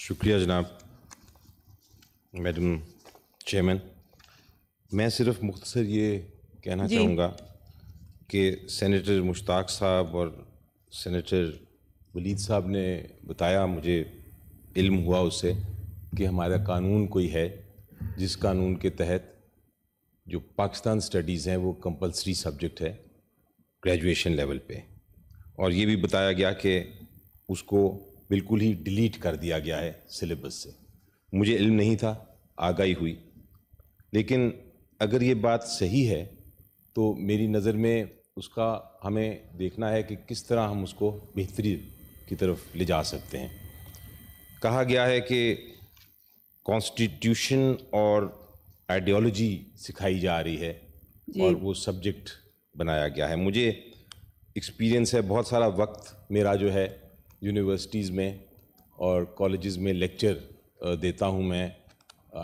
शुक्रिया जनाब madam chairman मैं सिर्फ मुख्तर ये कहना चाहूँगा कि सेनेटर मुश्ताक साहब और सेनेटर वलीद साहब ने बताया मुझे इल्म हुआ उससे कि हमारा कानून कोई है जिस कानून के तहत जो पाकिस्तान स्टडीज़ हैं वो कंपलसरी सब्जेक्ट है ग्रेजुएशन लेवल पे और ये भी बताया गया कि उसको बिल्कुल ही डिलीट कर दिया गया है सिलेबस से मुझे इल्म नहीं था आगाही हुई लेकिन अगर ये बात सही है तो मेरी नज़र में उसका हमें देखना है कि किस तरह हम उसको बेहतरी की तरफ ले जा सकते हैं कहा गया है कि कॉन्स्टिट्यूशन और आइडियोलॉजी सिखाई जा रही है और वो सब्जेक्ट बनाया गया है मुझे एक्सपीरियंस है बहुत सारा वक्त मेरा जो है यूनिवर्सिटीज़ में और कॉलेज़ में लेक्चर uh, देता हूँ मैं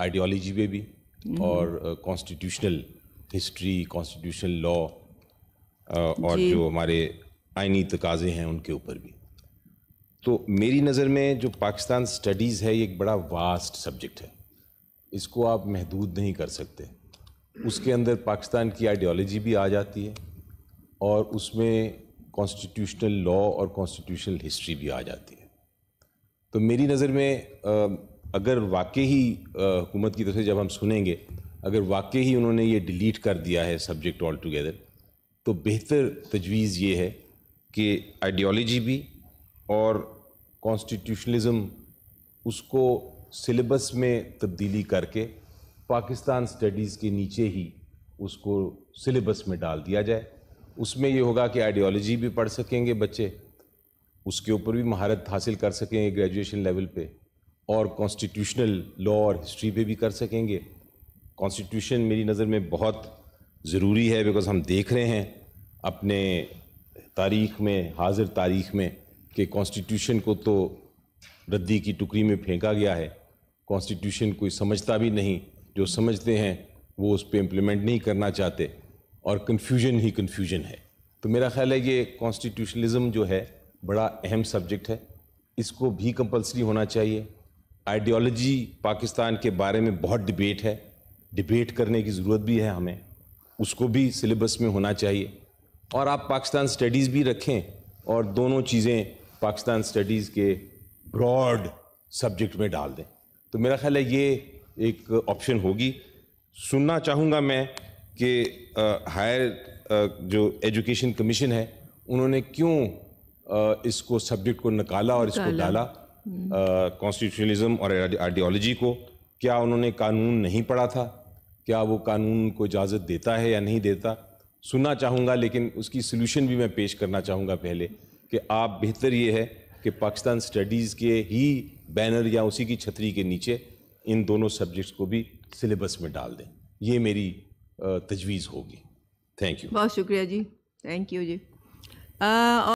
आइडियोलॉजी uh, पे भी हम्म। और कॉन्स्टिट्यूशनल हिस्ट्री कॉन्स्टिट्यूशनल लॉ और जो हमारे आइनी तकाजे हैं उनके ऊपर भी तो मेरी नज़र में जो पाकिस्तान स्टडीज़ है ये एक बड़ा वास्ट सब्जेक्ट है इसको आप महदूद नहीं कर सकते उसके अंदर पाकिस्तान की आइडियोलॉजी भी आ जाती है और उसमें कॉन्स्टिट्यूशनल लॉ और कॉन्स्टिट्यूशनल हिस्ट्री भी आ जाती है तो मेरी नज़र में अगर वाकई ही हुकूमत की तरफ से जब हम सुनेंगे अगर वाकई ही उन्होंने ये डिलीट कर दिया है सब्जेक्ट ऑल टुगेदर तो बेहतर तजवीज़ ये है कि आइडियोलॉजी भी और कॉन्स्टिट्यूशनलिज़म उसको सिलेबस में तब्दीली करके पाकिस्तान स्टडीज़ के नीचे ही उसको सिलेबस में डाल दिया जाए उसमें ये होगा कि आइडियोलॉजी भी पढ़ सकेंगे बच्चे उसके ऊपर भी महारत हासिल कर सकेंगे ग्रेजुएशन लेवल पे और कॉन्स्टिट्यूशनल लॉ और हिस्ट्री पे भी कर सकेंगे कॉन्स्टिट्यूशन मेरी नज़र में बहुत ज़रूरी है बिकॉज़ हम देख रहे हैं अपने तारीख में हाजिर तारीख में कि कॉन्स्टिट्यूशन को तो रद्दी की टुकड़ी में फेंका गया है कॉन्स्टिट्यूशन कोई समझता भी नहीं जो समझते हैं वो उस पर इम्प्लीमेंट नहीं करना चाहते और कन्फ्यूजन ही कन्फ्यूजन है तो मेरा ख्याल है ये कॉन्स्टिट्यूशनलिज़म जो है बड़ा अहम सब्जेक्ट है इसको भी कंपलसरी होना चाहिए आइडियोलॉजी पाकिस्तान के बारे में बहुत डिबेट है डिबेट करने की ज़रूरत भी है हमें उसको भी सिलेबस में होना चाहिए और आप पाकिस्तान स्टडीज़ भी रखें और दोनों चीज़ें पाकिस्तान स्टडीज़ के ब्रॉड सब्जेक्ट में डाल दें तो मेरा ख्याल है ये एक ऑप्शन होगी सुनना चाहूँगा मैं कि हायर जो एजुकेशन कमीशन है उन्होंने क्यों इसको सब्जेक्ट को निकाला और इसको डाला कॉन्स्टिट्यूशनलिज्म हम्म। और आइडियोलॉजी को क्या उन्होंने कानून नहीं पढ़ा था क्या वो कानून को इजाज़त देता है या नहीं देता सुनना चाहूँगा लेकिन उसकी सोल्यूशन भी मैं पेश करना चाहूँगा पहले कि आप बेहतर ये है कि पाकिस्तान स्टडीज़ के ही बैनर या उसी की छतरी के नीचे इन दोनों सब्जेक्ट्स को भी सिलेबस में डाल दें ये मेरी तजवीज़ होगी थैंक यू बहुत शुक्रिया जी थैंक यू जी आ, और...